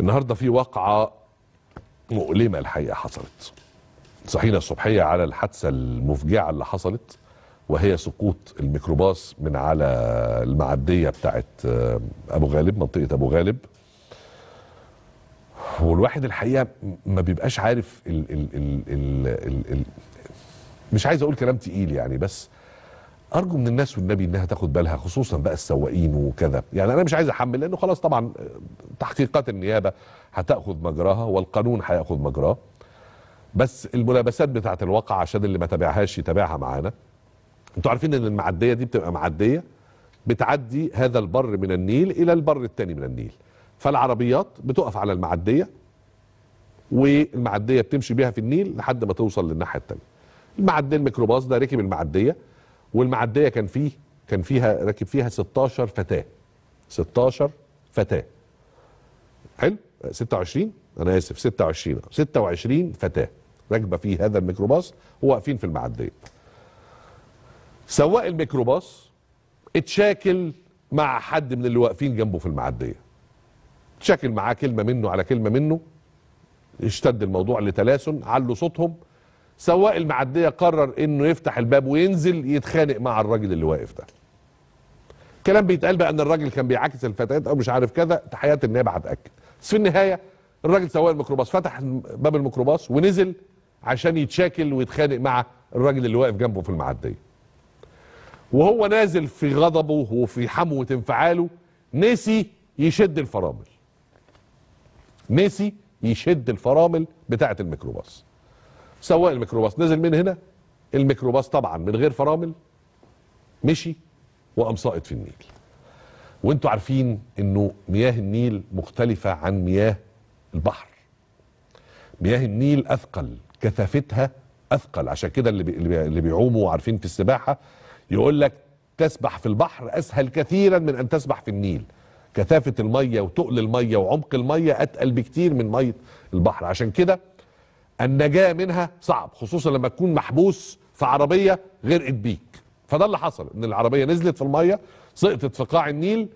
النهارده في واقعه مؤلمه الحقيقه حصلت. صحينا الصبحيه على الحادثه المفجعه اللي حصلت وهي سقوط الميكروباص من على المعديه بتاعه آه، ابو غالب منطقه ابو غالب والواحد الحقيقه ما بيبقاش عارف ال ال ال ال ال ال مش عايز اقول كلام تقيل يعني بس ارجو من الناس والنبي انها تاخد بالها خصوصا بقى السواقين وكذا يعني انا مش عايز احمل لانه خلاص طبعا آه، تحقيقات النيابه هتاخذ مجراها والقانون هياخذ مجراه بس الملابسات بتاعه الواقع عشان اللي ما تابعهاش يتابعها معانا انتوا عارفين ان المعديه دي بتبقى معديه بتعدي هذا البر من النيل الى البر الثاني من النيل فالعربيات بتقف على المعديه والمعديه بتمشي بيها في النيل لحد ما توصل للناحيه الثانيه المعديه الميكروباص ده ركب المعديه والمعديه كان فيه كان فيها راكب فيها 16 فتاه 16 فتاه حلو 26 انا اسف 26 26 فتاه راكبه في هذا الميكروباص وواقفين في المعديه سواق الميكروباص اتشاكل مع حد من اللي واقفين جنبه في المعديه اتشاكل معاه كلمه منه على كلمه منه اشتد الموضوع لتلاسن علوا صوتهم سواق المعديه قرر انه يفتح الباب وينزل يتخانق مع الراجل اللي واقف ده كلام بيتقال بقى ان الراجل كان بيعاكس الفتيات او مش عارف كذا تحيات النيابه هتاكد بس في النهايه الراجل سواق الميكروباص فتح باب الميكروباص ونزل عشان يتشاكل ويتخانق مع الراجل اللي واقف جنبه في المعديه وهو نازل في غضبه وفي حموة انفعاله نسي يشد الفرامل نسي يشد الفرامل بتاعه الميكروباص سواق الميكروباص نزل من هنا الميكروباص طبعا من غير فرامل مشي وقام ساقط في النيل وانتوا عارفين انه مياه النيل مختلفة عن مياه البحر مياه النيل اثقل كثافتها اثقل عشان كده اللي بي... اللي بيعوموا وعارفين في السباحة يقول لك تسبح في البحر اسهل كثيرا من ان تسبح في النيل كثافة المية وتقل المية وعمق المية اتقل بكتير من مية البحر عشان كده النجاة منها صعب خصوصا لما تكون محبوس في عربية غرقت بيك فده اللي حصل ان العربية نزلت في المية سقطت في قاع النيل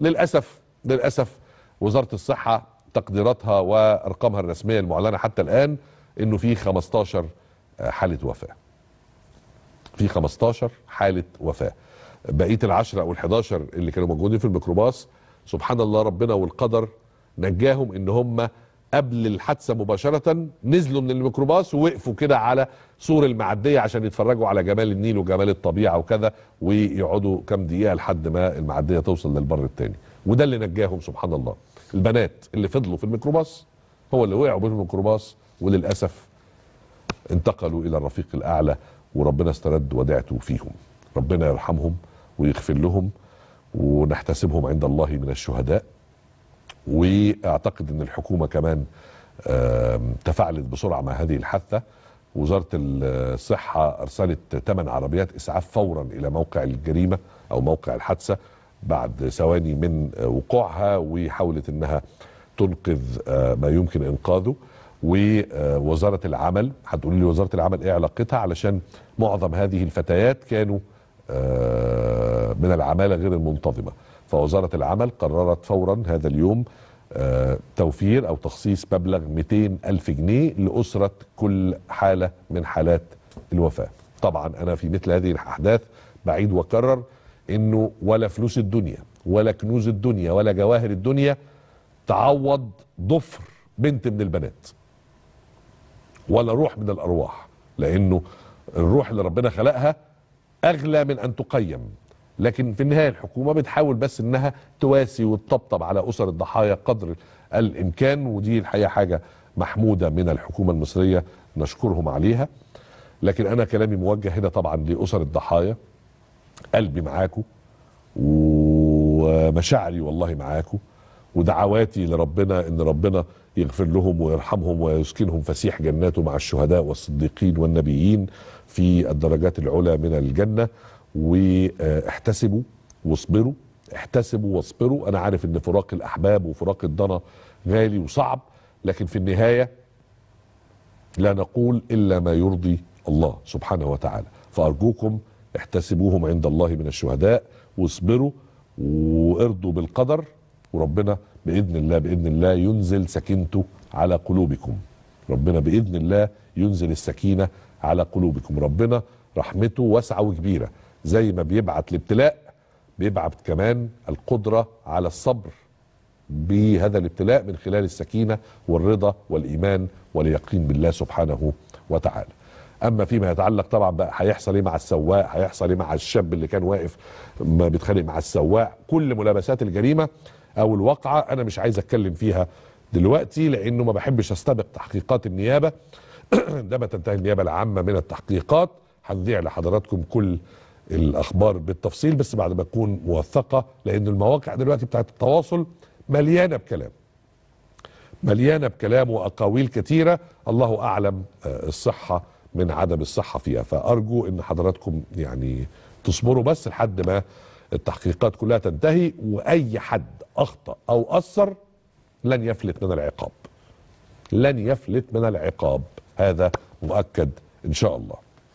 للأسف للأسف وزارة الصحة تقديراتها وأرقامها الرسمية المعلنة حتى الآن انه في 15 آه، حالة وفاة في 15 حالة وفاة بقية العشرة أو ال11 اللي كانوا موجودين في الميكروباص سبحان الله ربنا والقدر نجاهم ان هم قبل الحادثه مباشره نزلوا من الميكروباص ووقفوا كده على سور المعديه عشان يتفرجوا على جمال النيل وجمال الطبيعه وكذا ويقعدوا كام دقيقه لحد ما المعديه توصل للبر الثاني وده اللي نجاهم سبحان الله البنات اللي فضلوا في الميكروباص هو اللي وقعوا بين الميكروباص وللاسف انتقلوا الى الرفيق الاعلى وربنا استرد ودعته فيهم ربنا يرحمهم ويغفر لهم ونحتسبهم عند الله من الشهداء واعتقد ان الحكومه كمان تفاعلت بسرعه مع هذه الحادثه وزاره الصحه ارسلت ثمان عربيات اسعاف فورا الى موقع الجريمه او موقع الحادثه بعد ثواني من وقوعها وحاولت انها تنقذ آه، ما يمكن انقاذه ووزاره العمل هتقول لي وزاره العمل ايه علاقتها علشان معظم هذه الفتيات كانوا آه، من العماله غير المنتظمه فوزارة العمل قررت فورا هذا اليوم آه، توفير أو تخصيص مبلغ 200 ألف جنيه لأسرة كل حالة من حالات الوفاة طبعا أنا في مثل هذه الأحداث بعيد وكرر أنه ولا فلوس الدنيا ولا كنوز الدنيا ولا جواهر الدنيا تعوض ضفر بنت من البنات ولا روح من الأرواح لأنه الروح اللي ربنا خلقها أغلى من أن تقيم لكن في النهايه الحكومه بتحاول بس انها تواسي وتطبطب على اسر الضحايا قدر الامكان ودي الحقيقه حاجه محموده من الحكومه المصريه نشكرهم عليها لكن انا كلامي موجه هنا طبعا لاسر الضحايا قلبي معاكم ومشاعري والله معاكم ودعواتي لربنا ان ربنا يغفر لهم ويرحمهم ويسكنهم فسيح جناته مع الشهداء والصديقين والنبيين في الدرجات العلى من الجنه واحتسبوا واصبروا احتسبوا واصبروا انا عارف ان فراق الاحباب وفراق الضنا غالي وصعب لكن في النهايه لا نقول الا ما يرضي الله سبحانه وتعالى فارجوكم احتسبوهم عند الله من الشهداء واصبروا وارضوا بالقدر وربنا باذن الله باذن الله ينزل سكينته على قلوبكم ربنا باذن الله ينزل السكينه على قلوبكم ربنا رحمته واسعه وكبيره زي ما بيبعت الابتلاء بيبعت كمان القدرة على الصبر بهذا الابتلاء من خلال السكينة والرضا والإيمان واليقين بالله سبحانه وتعالى اما فيما يتعلق طبعا بقى هيحصل ايه مع السواق هيحصل ايه مع الشاب اللي كان واقف ما بيتخانق مع السواق كل ملابسات الجريمه او الواقعه انا مش عايز اتكلم فيها دلوقتي لانه ما بحبش استبق تحقيقات النيابه ده تنتهي النيابه العامه من التحقيقات هنذيع لحضراتكم كل الاخبار بالتفصيل بس بعد ما تكون موثقه لان المواقع دلوقتي بتاعت التواصل مليانه بكلام مليانه بكلام واقاويل كثيره الله اعلم آه، الصحه من عدم الصحه فيها فارجو ان حضراتكم يعني تصبروا بس لحد ما التحقيقات كلها تنتهي واي حد اخطا او اثر لن يفلت من العقاب لن يفلت من العقاب هذا مؤكد ان شاء الله